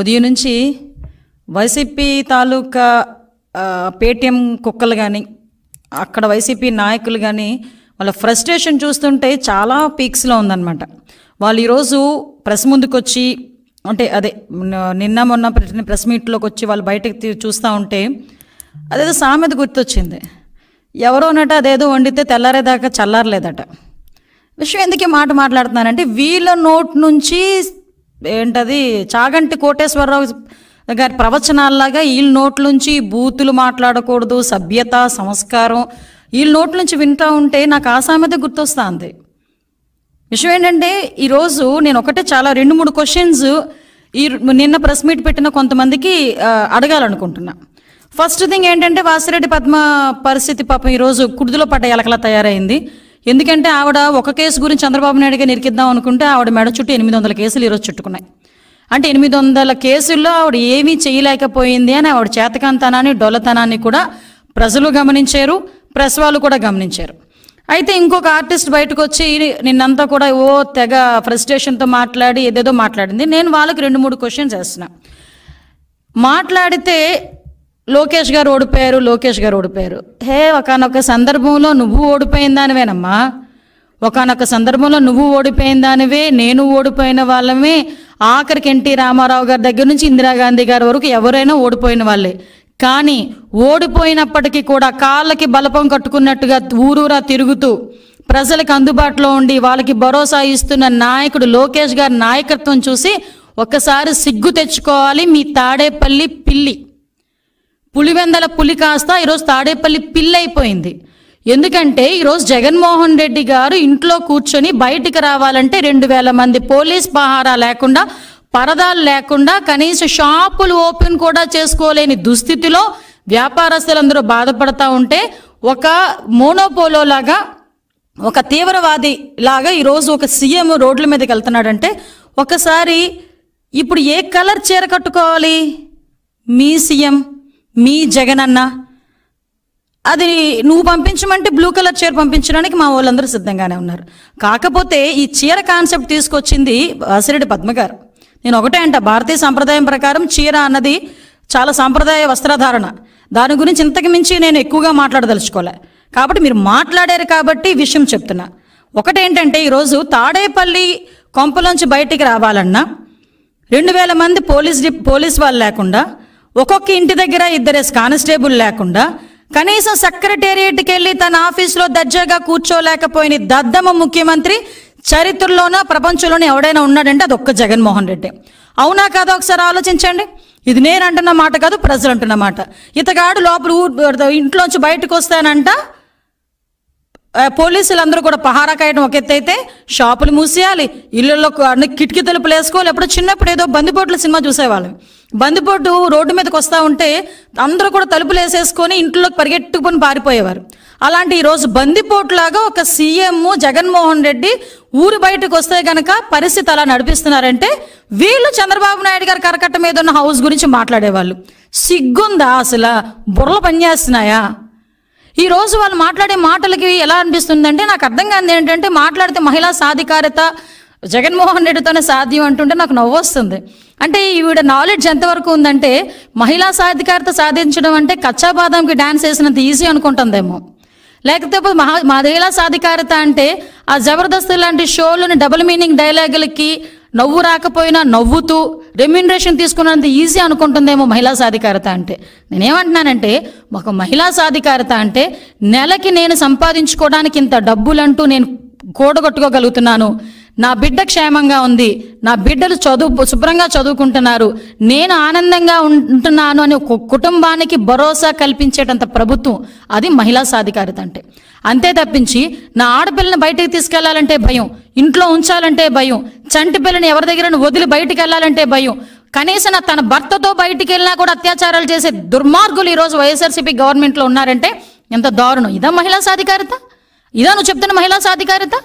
ఉదయం నుంచి వైసీపీ తాలూకా పేటీఎం కుక్కలు కానీ అక్కడ వైసీపీ నాయకులు కానీ వాళ్ళ ఫ్రస్ట్రేషన్ చూస్తుంటే చాలా పీక్స్లో ఉందన్నమాట వాళ్ళు ఈరోజు ప్రెస్ ముందుకొచ్చి అంటే అదే నిన్న మొన్న ప్రెస్ మీట్లోకి వచ్చి వాళ్ళు బయటకు చూస్తూ ఉంటే అదేదో సామెత గుర్తొచ్చింది ఎవరో ఎవరోనట అదేదో వండితే తెల్లారేదాకా చల్లారలేదట విషయం ఎందుకే మాట మాట్లాడుతున్నానంటే వీళ్ళ నోట్ నుంచి ఏంటది చాగంటి కోటేశ్వరరావు గారి ప్రవచనాల్లాగా వీళ్ళ నుంచి బూతులు మాట్లాడకూడదు సభ్యత సంస్కారం వీళ్ళ నుంచి వింటూ ఉంటే నాకు ఆ సామెత గుర్తొస్తుంది విషయం ఏంటంటే ఈరోజు నేను ఒకటే చాలా రెండు మూడు క్వశ్చన్స్ ఈ నిన్న ప్రెస్ మీట్ పెట్టిన కొంతమందికి అడగాలనుకుంటున్నా ఫస్ట్ థింగ్ ఏంటంటే వాసిరెడ్డి పద్మ పరిస్థితి పాపం ఈరోజు కుడిదిలో పడ్డ ఎలకలా తయారైంది ఎందుకంటే ఆవిడ ఒక కేసు గురించి చంద్రబాబు నాయుడుగా నిరికిద్దాం అనుకుంటే ఆవిడ మెడ చుట్టూ ఎనిమిది వందల కేసులు ఈరోజు చుట్టుకున్నాయి అంటే ఎనిమిది వందల కేసుల్లో ఆవిడ ఏమీ చేయలేకపోయింది అని ఆవిడ చేతకాంతనాన్ని డొలతనాన్ని కూడా ప్రజలు గమనించారు ప్రెస్ వాళ్ళు కూడా గమనించారు అయితే ఇంకొక ఆర్టిస్ట్ బయటకు వచ్చి నిన్నంతా కూడా ఓ తెగ ఫ్రస్ట్రేషన్తో మాట్లాడి ఏదేదో మాట్లాడింది నేను వాళ్ళకి రెండు మూడు క్వశ్చన్స్ వేస్తున్నా మాట్లాడితే లోకేష్ గారు ఓడిపోయారు లోకేష్ గారు ఓడిపోయారు హే ఒకనొక సందర్భంలో నువ్వు ఓడిపోయిన దానివేనమ్మా ఒకనొక సందర్భంలో నువ్వు ఓడిపోయిన దానివే నేను ఓడిపోయిన వాళ్ళమే ఆఖరికి ఎన్టీ రామారావు గారి దగ్గర నుంచి ఇందిరాగాంధీ గారి వరకు ఎవరైనా ఓడిపోయిన వాళ్ళే కానీ ఓడిపోయినప్పటికీ కూడా కాళ్ళకి బలపం కట్టుకున్నట్టుగా ఊరూరా తిరుగుతూ ప్రజలకు అందుబాటులో ఉండి వాళ్ళకి భరోసా ఇస్తున్న నాయకుడు లోకేష్ గారి నాయకత్వం చూసి ఒకసారి సిగ్గు తెచ్చుకోవాలి మీ తాడేపల్లి పిల్లి పులివెందల పులి కాస్త ఈరోజు తాడేపల్లి పిల్లైపోయింది ఎందుకంటే ఈరోజు జగన్మోహన్ రెడ్డి గారు ఇంట్లో కూర్చొని బయటికి రావాలంటే రెండు వేల మంది పోలీస్ పహారా లేకుండా పరదాలు లేకుండా కనీసం షాపులు ఓపెన్ కూడా చేసుకోలేని దుస్థితిలో వ్యాపారస్తులందరూ బాధపడతా ఉంటే ఒక మోనోపోలో లాగా ఒక తీవ్రవాది లాగా ఈరోజు ఒక సీఎం రోడ్ల మీదకి వెళ్తున్నాడంటే ఒకసారి ఇప్పుడు ఏ కలర్ చీర కట్టుకోవాలి మీ సీఎం మీ జగన్ అన్న అది నువ్వు పంపించమంటే బ్లూ కలర్ చీర పంపించడానికి మా వాళ్ళందరూ సిద్ధంగానే ఉన్నారు కాకపోతే ఈ చీర కాన్సెప్ట్ తీసుకొచ్చింది వాసిరెడ్డి పద్మగారు నేను ఒకటే అంట భారతీయ సంప్రదాయం ప్రకారం చీర అన్నది చాలా సాంప్రదాయ వస్త్రధారణ దాని గురించి ఇంతకు మించి నేను ఎక్కువగా మాట్లాడదలుచుకోలే కాబట్టి మీరు మాట్లాడారు కాబట్టి విషయం చెప్తున్నా ఒకటేంటంటే ఈరోజు తాడేపల్లి కొంపలోంచి బయటికి రావాలన్నా రెండు వేల మంది పోలీస్ పోలీస్ వాళ్ళు లేకుండా ఒక్కొక్క ఇంటి దగ్గర ఇద్దరు కానిస్టేబుల్ లేకుండా కనీసం సెక్రటేరియట్కి వెళ్ళి తన ఆఫీస్లో దర్జాగా కూర్చోలేకపోయిన దద్దమ ముఖ్యమంత్రి చరిత్రలోనో ప్రపంచంలోనే ఎవడైనా ఉన్నాడంటే అది ఒక్క జగన్మోహన్ రెడ్డి అవునా కాదో ఒకసారి ఆలోచించండి ఇది నేను అంటున్న మాట కాదు ప్రజలు అంటున్న మాట ఇతగాడు లోపల ఊరు ఇంట్లోంచి బయటకు వస్తానంట పోలీసులు అందరూ కూడా పహారా కాయడం ఒక ఎత్తు అయితే షాపులు మూసేయాలి ఇళ్ళల్లో కిటికీ తలుపులు వేసుకోవాలి ఎప్పుడు చిన్నప్పుడు ఏదో బందిపోట్ల సినిమా చూసేవాళ్ళం బందిపోటు రోడ్డు మీదకి వస్తూ ఉంటే అందరూ కూడా తలుపులు వేసేసుకొని ఇంట్లోకి పరిగెట్టుకుని పారిపోయేవారు అలాంటి ఈరోజు బందిపోటులాగా ఒక సీఎం జగన్మోహన్ రెడ్డి ఊరు బయటకు వస్తే గనక పరిస్థితి అలా నడిపిస్తున్నారంటే వీళ్ళు చంద్రబాబు నాయుడు గారి కరకట్ట మీద ఉన్న హౌస్ గురించి మాట్లాడేవాళ్ళు సిగ్గుందా అసలు బుర్రలు పనిచేస్తున్నాయా ఈ రోజు వాళ్ళు మాట్లాడే మాటలకి ఎలా అనిపిస్తుందంటే నాకు అర్థం కాదు ఏంటంటే మాట్లాడితే మహిళా సాధికారత జగన్మోహన్ రెడ్డితోనే సాధ్యం అంటుంటే నాకు నవ్వు వస్తుంది అంటే ఈవిడ నాలెడ్జ్ ఎంతవరకు ఉందంటే మహిళా సాధికారత సాధించడం అంటే కచ్చా డ్యాన్స్ డాన్స్ వేసినంత ఈజీ అనుకుంటుందేమో లేకపోతే మహా మహిళా సాధికారత అంటే ఆ జబర్దస్త్ లాంటి షోలోని డబుల్ మీనింగ్ డైలాగులకి నవ్వు రాకపోయినా నవ్వుతూ రెమ్యునరేషన్ తీసుకున్నంత ఈజీ అనుకుంటుందేమో మహిళా సాధికారత అంటే నేనేమంటున్నానంటే ఒక మహిళా సాధికారత అంటే నెలకి నేను సంపాదించుకోవడానికి ఇంత డబ్బులంటూ నేను కూడగొట్టుకోగలుగుతున్నాను నా బిడ్డ క్షేమంగా ఉంది నా బిడ్డలు చదువు శుభ్రంగా చదువుకుంటున్నారు నేను ఆనందంగా ఉంటున్నాను అని ఒక కుటుంబానికి భరోసా కల్పించేటంత ప్రభుత్వం అది మహిళా సాధికారిత అంటే అంతే తప్పించి నా ఆడపిల్లని బయటకు తీసుకెళ్లాలంటే భయం ఇంట్లో ఉంచాలంటే భయం చంటి పిల్లని ఎవరి దగ్గర వదిలి బయటికి వెళ్ళాలంటే భయం కనీసం తన భర్తతో బయటికి వెళ్ళినా కూడా అత్యాచారాలు చేసే దుర్మార్గులు ఈరోజు వైఎస్ఆర్సీపీ గవర్నమెంట్లో ఉన్నారంటే ఎంత దారుణం ఇదా మహిళా సాధికారిత ఇదా నువ్వు చెప్తున్న మహిళా సాధికారిత